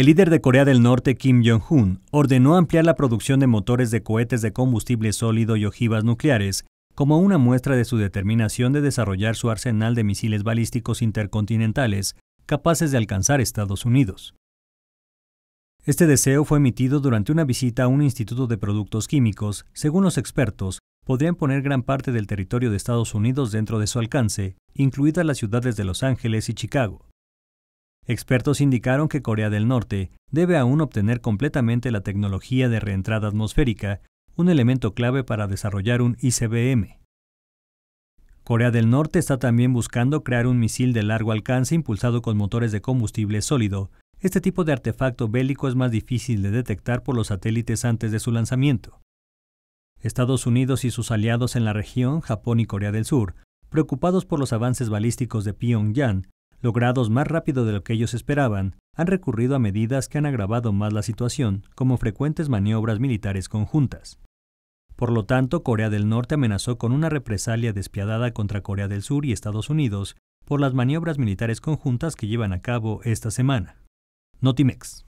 El líder de Corea del Norte, Kim Jong-un, ordenó ampliar la producción de motores de cohetes de combustible sólido y ojivas nucleares como una muestra de su determinación de desarrollar su arsenal de misiles balísticos intercontinentales capaces de alcanzar Estados Unidos. Este deseo fue emitido durante una visita a un instituto de productos químicos, según los expertos, podrían poner gran parte del territorio de Estados Unidos dentro de su alcance, incluidas las ciudades de Los Ángeles y Chicago. Expertos indicaron que Corea del Norte debe aún obtener completamente la tecnología de reentrada atmosférica, un elemento clave para desarrollar un ICBM. Corea del Norte está también buscando crear un misil de largo alcance impulsado con motores de combustible sólido. Este tipo de artefacto bélico es más difícil de detectar por los satélites antes de su lanzamiento. Estados Unidos y sus aliados en la región, Japón y Corea del Sur, preocupados por los avances balísticos de Pyongyang, logrados más rápido de lo que ellos esperaban, han recurrido a medidas que han agravado más la situación, como frecuentes maniobras militares conjuntas. Por lo tanto, Corea del Norte amenazó con una represalia despiadada contra Corea del Sur y Estados Unidos por las maniobras militares conjuntas que llevan a cabo esta semana. Notimex.